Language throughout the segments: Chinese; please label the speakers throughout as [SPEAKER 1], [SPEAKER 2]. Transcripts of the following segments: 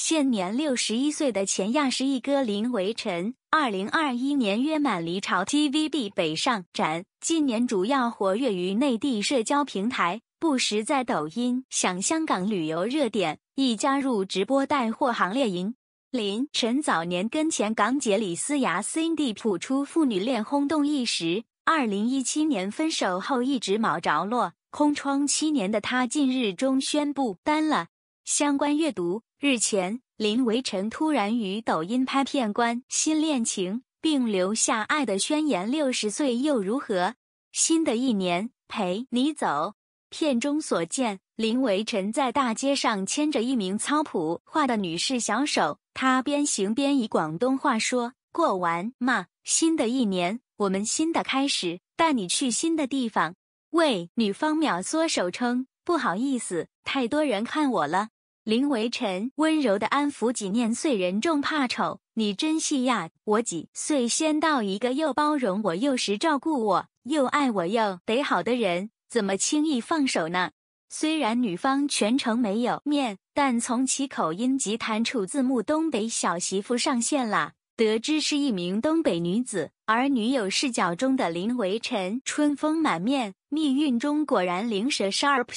[SPEAKER 1] 现年六十一岁的前亚视一哥林维晨，二零二一年约满离巢 TVB 北上展，近年主要活跃于内地社交平台，不时在抖音想香港旅游热点，亦加入直播带货行列营。林晨早年跟前港姐李思雅 Cindy 谱出父女恋，轰动一时。二零一七年分手后一直卯着落，空窗七年的他近日中宣布单了。相关阅读：日前，林维晨突然与抖音拍片官新恋情，并留下爱的宣言：“六十岁又如何？新的一年陪你走。”片中所见，林维晨在大街上牵着一名操普话的女士小手，他边行边以广东话说：“过完嘛，新的一年，我们新的开始，带你去新的地方。”喂，女方秒缩手称：“不好意思，太多人看我了。”林维晨温柔的安抚几岁人，众怕丑，你真细呀！我几岁先到一个又包容我，又时照顾我，又爱我又得好的人，怎么轻易放手呢？虽然女方全程没有面，但从其口音及弹出字幕，东北小媳妇上线了。得知是一名东北女子，而女友视角中的林维晨春风满面，命运中果然灵蛇 sharp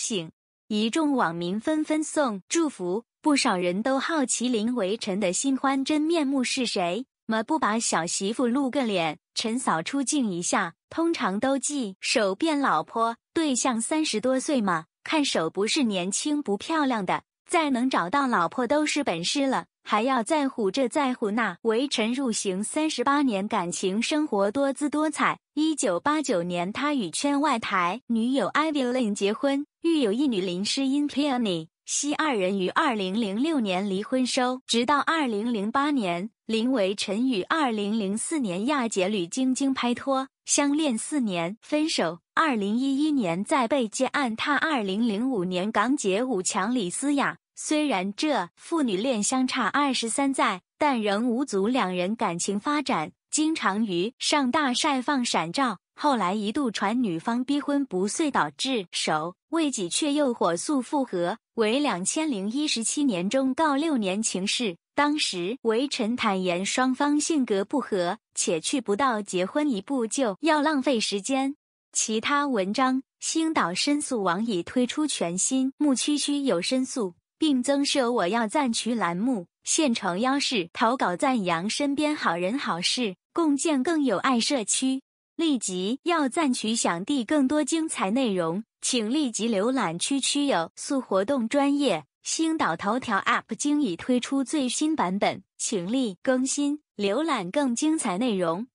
[SPEAKER 1] 一众网民纷纷送祝福，不少人都好奇林维晨的新欢真面目是谁？么不把小媳妇露个脸，陈嫂出镜一下。通常都记手变老婆对象三十多岁嘛，看手不是年轻不漂亮的，再能找到老婆都是本事了。还要在乎这在乎那？维晨入行三十八年，感情生活多姿多彩。一九八九年，他与圈外台女友 i v y l n 结婚。育有一女林诗音，a n y 西二人于二零零六年离婚收，直到二零零八年，林维晨与二零零四年亚姐吕晶晶拍拖，相恋四年分手。二零一一年再被揭案，踏二零零五年港姐五强李思雅，虽然这父女恋相差二十三载，但仍无阻两人感情发展，经常于上大晒放闪照。后来一度传女方逼婚不遂导致手未己，却又火速复合。为两千零一十七年中告六年情事，当时围臣坦言双方性格不合，且去不到结婚一步就要浪费时间。其他文章，星岛申诉网已推出全新木区区有申诉，并增设我要赞取栏目，现成邀视投稿赞扬身边好人好事，共建更有爱社区。立即要赞取享，更多精彩内容，请立即浏览。区区有素活动专业星岛头条 App 经已推出最新版本，请立更新，浏览更精彩内容。